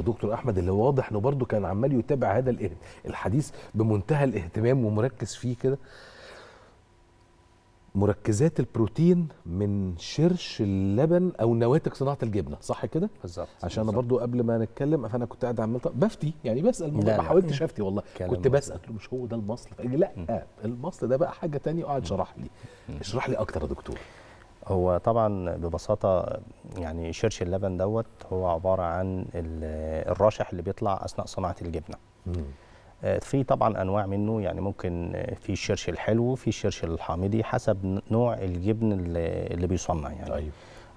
دكتور احمد اللي واضح انه برضه كان عمال يتابع هذا الحديث بمنتهى الاهتمام ومركز فيه كده مركزات البروتين من شرش اللبن او نواتج صناعه الجبنه صح كده بالظبط عشان انا برضو قبل ما نتكلم فانا كنت قاعد عمال بفتي يعني بسال ما حاولتش افتي والله كنت بسال مش هو ده المصل لا المصل ده بقى حاجه تانية وقعد شرح لي اشرح لي اكتر يا دكتور هو طبعا ببساطه يعني شرش اللبن دوت هو عباره عن الرشح اللي بيطلع اثناء صناعه الجبنه. مم. آه، في طبعا انواع منه يعني ممكن آه، في الشرش الحلو في الشرش الحامضي حسب نوع الجبن اللي بيصنع يعني أيوه.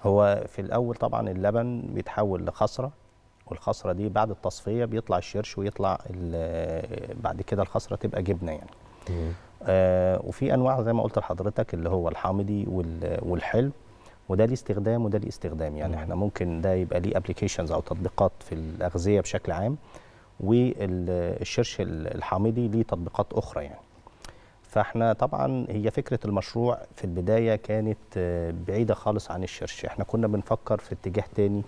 هو في الاول طبعا اللبن بيتحول لخصره والخصره دي بعد التصفيه بيطلع الشرش ويطلع آه، بعد كده الخصره تبقى جبنه يعني مم. آه، وفي انواع زي ما قلت لحضرتك اللي هو الحامضي والحلو وده ليه استخدام وده ليه استخدام يعني احنا ممكن ده يبقى ليه ابلكيشنز او تطبيقات في الاغذيه بشكل عام والشرش الحامضي ليه تطبيقات اخرى يعني فاحنا طبعا هي فكره المشروع في البدايه كانت آه، بعيده خالص عن الشرش احنا كنا بنفكر في اتجاه تاني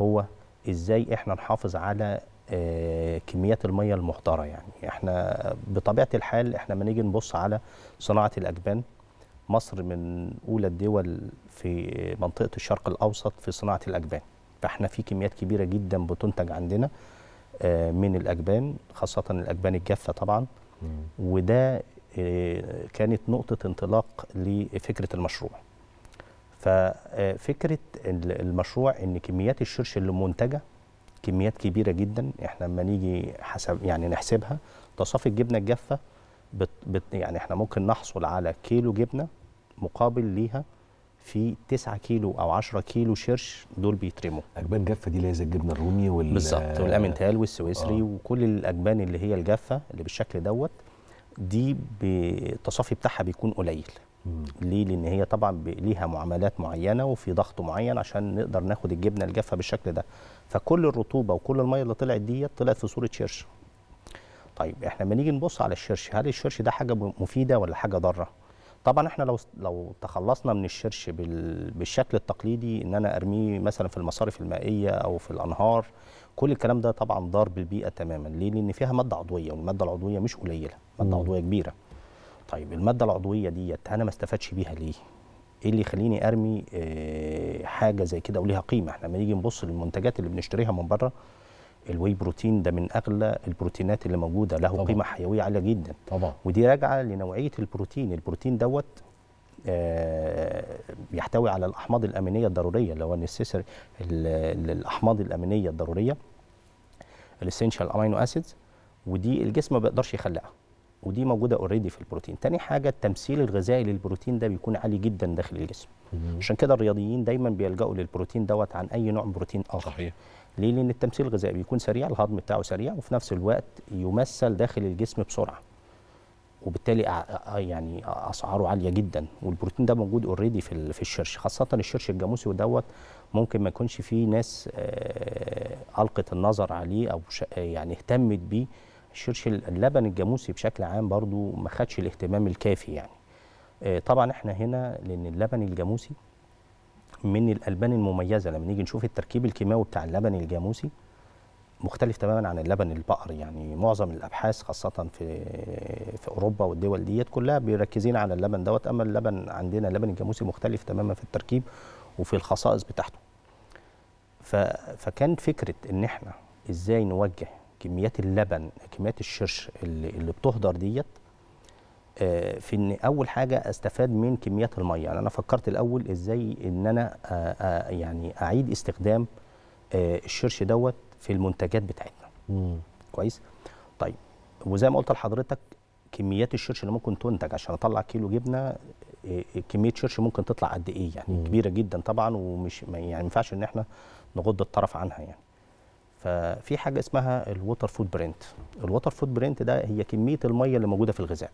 هو ازاي احنا نحافظ على آه، كميات الميه المهدره يعني احنا بطبيعه الحال احنا لما نيجي نبص على صناعه الاجبان مصر من اولى الدول في منطقه الشرق الاوسط في صناعه الاجبان فاحنا في كميات كبيره جدا بتنتج عندنا آه، من الاجبان خاصه الاجبان الجافه طبعا وده آه، كانت نقطه انطلاق لفكره المشروع ففكره المشروع ان كميات الشرش اللي منتجه كميات كبيره جدا احنا لما نيجي حسب يعني نحسبها تصافي الجبنه الجافه بت بت يعني احنا ممكن نحصل على كيلو جبنه مقابل ليها في 9 كيلو او 10 كيلو شرش دول بيترموا اجبان جافه دي اللي هي زي الجبنه الرومي وال بالظبط والامنتال والسويسري آه. وكل الاجبان اللي هي الجافه اللي بالشكل دوت دي التصافي بتاعها بيكون قليل ليه لان هي طبعا ليها معاملات معينه وفي ضغط معين عشان نقدر ناخد الجبنه الجافه بالشكل ده فكل الرطوبه وكل الميه اللي طلعت ديت طلعت في صوره شرش طيب احنا لما نيجي نبص على الشرش هل الشرش ده حاجه مفيده ولا حاجه ضاره طبعا احنا لو لو تخلصنا من الشرش بالشكل التقليدي ان انا ارميه مثلا في المصارف المائيه او في الانهار كل الكلام ده طبعا ضار بالبيئه تماما ليه لان فيها ماده عضويه والماده العضويه مش قليله ماده عضويه كبيره طيب الماده العضويه ديت انا ما استفادش بيها ليه ايه اللي يخليني ارمي آه، حاجه زي كده وليها قيمه احنا لما نيجي نبص للمنتجات اللي بنشتريها من بره الواي بروتين ده من اغلى البروتينات اللي موجوده له طبعا. قيمه حيويه عاليه جدا طبعا ودي راجعه لنوعيه البروتين البروتين دوت آه، بيحتوي على الاحماض الامينيه الضروريه اللي هو النسيسر الاحماض الامينيه الضروريه الاسينشال امينو اسيدز ودي الجسم ما بيقدرش يخلقها ودي موجوده اوريدي في البروتين تاني حاجه التمثيل الغذائي للبروتين ده بيكون عالي جدا داخل الجسم عشان كده الرياضيين دايما بيلجأوا للبروتين دوت عن اي نوع من بروتين اخر صحيح ليه لان التمثيل الغذائي بيكون سريع الهضم بتاعه سريع وفي نفس الوقت يمثل داخل الجسم بسرعه وبالتالي يعني اسعاره عاليه جدا والبروتين ده موجود اوريدي في في الشرش خاصه الشرش الجاموسي ودوت ممكن ما يكونش فيه ناس القت النظر عليه او يعني اهتمت بيه تشيرشل اللبن الجاموسي بشكل عام برضو ما خدش الاهتمام الكافي يعني آه، طبعا احنا هنا لان اللبن الجاموسي من الالبان المميزه لما نيجي نشوف التركيب الكيماوي بتاع اللبن الجاموسي مختلف تماما عن اللبن البقر يعني معظم الابحاث خاصه في في اوروبا والدول ديت كلها بيركزين على اللبن دوت اما اللبن عندنا اللبن الجاموسي مختلف تماما في التركيب وفي الخصائص بتاعته فكان فكره ان احنا ازاي نوجه كميات اللبن كميات الشرش اللي, اللي بتهدر ديت آه، في ان اول حاجه استفاد من كميات الميه يعني انا فكرت الاول ازاي ان انا آه، آه، يعني اعيد استخدام الشرش دوت في المنتجات بتاعتنا مم. كويس طيب وزي ما قلت لحضرتك كميات الشرش اللي ممكن تنتج عشان اطلع كيلو جبنه كميه شرش ممكن تطلع قد ايه يعني مم. كبيره جدا طبعا ومش يعني ما ينفعش ان احنا نغض الطرف عنها يعني ففي حاجه اسمها الووتر فود برنت الووتر فود برنت ده هي كميه الميه اللي موجوده في الغذاء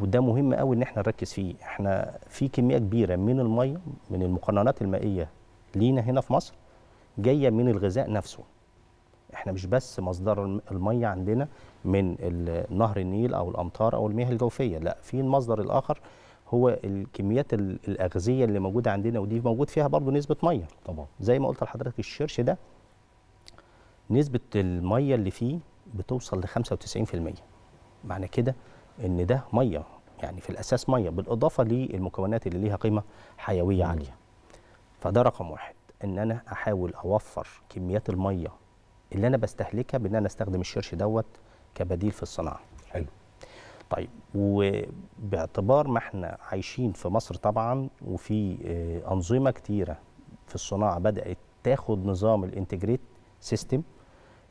وده مهم قوي ان احنا نركز فيه احنا في كميه كبيره من الميه من المقننات المائيه لينا هنا في مصر جايه من الغذاء نفسه احنا مش بس مصدر الميه عندنا من نهر النيل او الامطار او المياه الجوفيه لا في المصدر الاخر هو الكميات الاغذيه اللي موجوده عندنا ودي موجود فيها برضو نسبه ميه طبعا زي ما قلت لحضرتك الشرش ده نسبه الميه اللي فيه بتوصل ل 95% معنى كده ان ده ميه يعني في الاساس ميه بالاضافه للمكونات اللي ليها قيمه حيويه مم. عاليه فده رقم واحد ان انا احاول اوفر كميات الميه اللي انا بستهلكها بان انا استخدم الشرش دوت كبديل في الصناعه حلو طيب وباعتبار ما احنا عايشين في مصر طبعا وفي آه، انظمه كتيره في الصناعه بدات تاخد نظام الانتجريت سيستم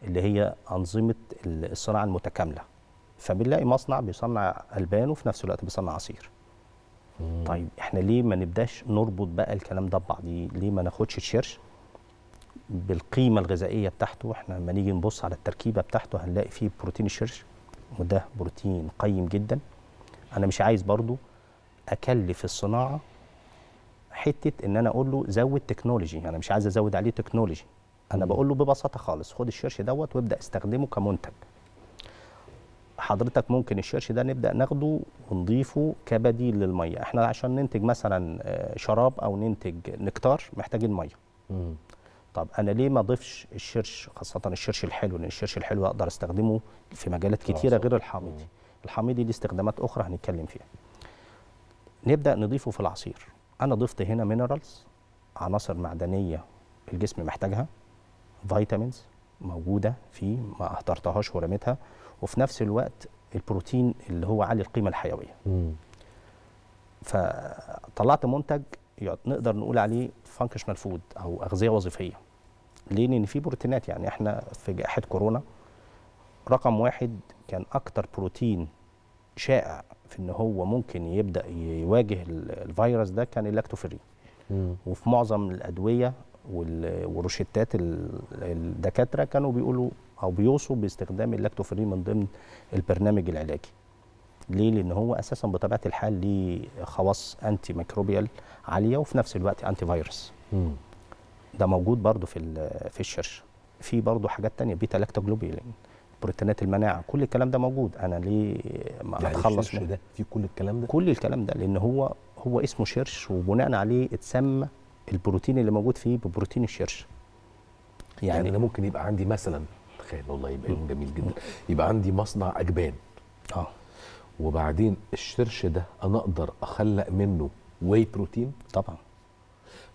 اللي هي أنظمة الصناعة المتكاملة فبنلاقي مصنع بيصنع ألبان وفي نفس الوقت بيصنع عصير مم. طيب احنا ليه ما نبداش نربط بقى الكلام ده ببعض ليه ما ناخدش الشرش بالقيمه الغذائيه بتاعته احنا لما نيجي نبص على التركيبه بتاعته هنلاقي فيه بروتين الشرش وده بروتين قيم جدا انا مش عايز برضو اكلف الصناعه حته ان انا اقول له زود تكنولوجي انا يعني مش عايز ازود عليه تكنولوجي انا بقول له ببساطه خالص خد الشيرش دوت وابدا استخدمه كمنتج حضرتك ممكن الشيرش ده نبدا ناخده ونضيفه كبديل للميه احنا عشان ننتج مثلا آه، شراب او ننتج نكتار محتاجين ميه طب انا ليه ما اضيفش الشيرش خاصه الشيرش الحلو لان الشيرش الحلو اقدر استخدمه في مجالات كتيره غير الحامضي الحامضي ليه استخدامات اخرى هنتكلم فيها نبدا نضيفه في العصير انا ضفت هنا مينرالز عناصر معدنيه الجسم محتاجها فيتامينز موجوده فيه ما اهدرتهاش ورميتها وفي نفس الوقت البروتين اللي هو عالي القيمه الحيويه مم. فطلعت منتج نقدر نقول عليه فانكشنال فود او اغذيه وظيفيه ليه لان في بروتينات يعني احنا في جائحه كورونا رقم واحد كان اكتر بروتين شائع في ان هو ممكن يبدا يواجه الفيروس ده كان اللاكتوفيرين وفي معظم الادويه والروشتات الدكاتره كانوا بيقولوا او بيوصوا باستخدام اللاكتوفرين من ضمن البرنامج العلاجي ليه لان هو اساسا بطبيعه الحال ليه خواص انتي ميكروبيال عاليه وفي نفس الوقت انتي فيروس ده موجود برضو في في الشرش في برضو حاجات تانية بيتا لاكتوجلوبولين بروتينات المناعه كل الكلام ده موجود انا ليه ما يعني اتخلص من ده في كل الكلام ده كل الكلام ده لان هو هو اسمه شرش وبناء عليه اتسمى البروتين اللي موجود فيه ببروتين الشرش يعني, يعني انا ممكن يبقى عندي مثلا تخيل والله يبقى يوم جميل جدا يبقى عندي مصنع اجبان اه وبعدين الشرش ده انا اقدر اخلق منه واي بروتين طبعا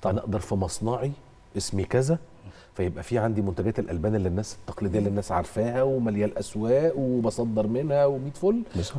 طبعا اقدر في مصنعي اسمي كذا فيبقى في عندي منتجات الالبان اللي الناس التقليديه اللي الناس عارفاها ومليان الاسواق وبصدر منها و100 فل